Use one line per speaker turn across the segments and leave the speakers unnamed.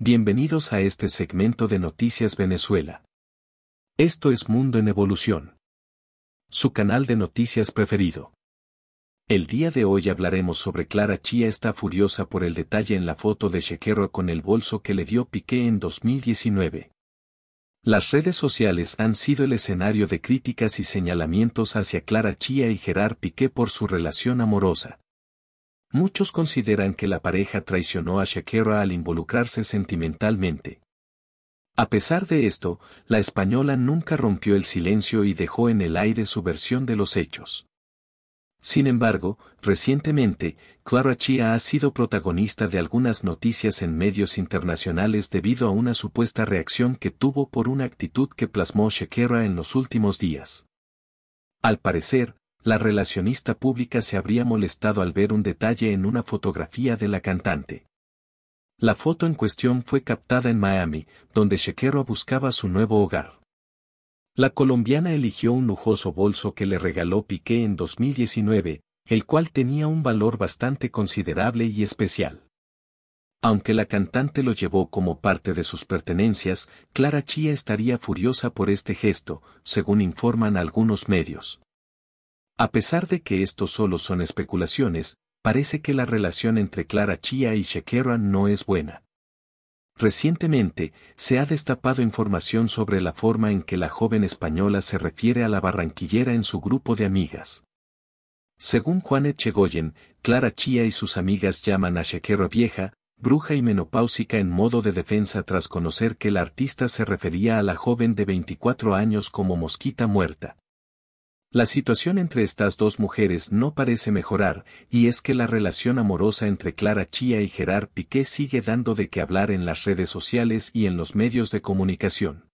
Bienvenidos a este segmento de Noticias Venezuela. Esto es Mundo en Evolución. Su canal de noticias preferido. El día de hoy hablaremos sobre Clara Chía está furiosa por el detalle en la foto de Chequero con el bolso que le dio Piqué en 2019. Las redes sociales han sido el escenario de críticas y señalamientos hacia Clara Chía y Gerard Piqué por su relación amorosa. Muchos consideran que la pareja traicionó a Shakira al involucrarse sentimentalmente. A pesar de esto, la española nunca rompió el silencio y dejó en el aire su versión de los hechos. Sin embargo, recientemente, Clara Chia ha sido protagonista de algunas noticias en medios internacionales debido a una supuesta reacción que tuvo por una actitud que plasmó Shakira en los últimos días. Al parecer, la relacionista pública se habría molestado al ver un detalle en una fotografía de la cantante. La foto en cuestión fue captada en Miami, donde chequero buscaba su nuevo hogar. La colombiana eligió un lujoso bolso que le regaló Piqué en 2019, el cual tenía un valor bastante considerable y especial. Aunque la cantante lo llevó como parte de sus pertenencias, Clara Chía estaría furiosa por este gesto, según informan algunos medios. A pesar de que esto solo son especulaciones, parece que la relación entre Clara Chía y Shakira no es buena. Recientemente, se ha destapado información sobre la forma en que la joven española se refiere a la barranquillera en su grupo de amigas. Según Juan Echegoyen, Clara Chía y sus amigas llaman a Shakira vieja, bruja y menopáusica en modo de defensa tras conocer que la artista se refería a la joven de 24 años como mosquita muerta. La situación entre estas dos mujeres no parece mejorar, y es que la relación amorosa entre Clara Chía y Gerard Piqué sigue dando de qué hablar en las redes sociales y en los medios de comunicación.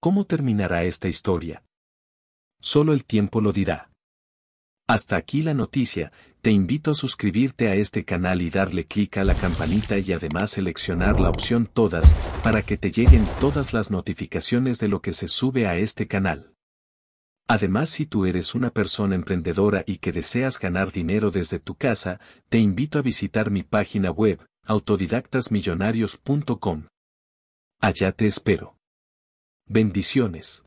¿Cómo terminará esta historia? Solo el tiempo lo dirá. Hasta aquí la noticia, te invito a suscribirte a este canal y darle clic a la campanita y además seleccionar la opción todas para que te lleguen todas las notificaciones de lo que se sube a este canal. Además, si tú eres una persona emprendedora y que deseas ganar dinero desde tu casa, te invito a visitar mi página web, autodidactasmillonarios.com. Allá te espero. Bendiciones.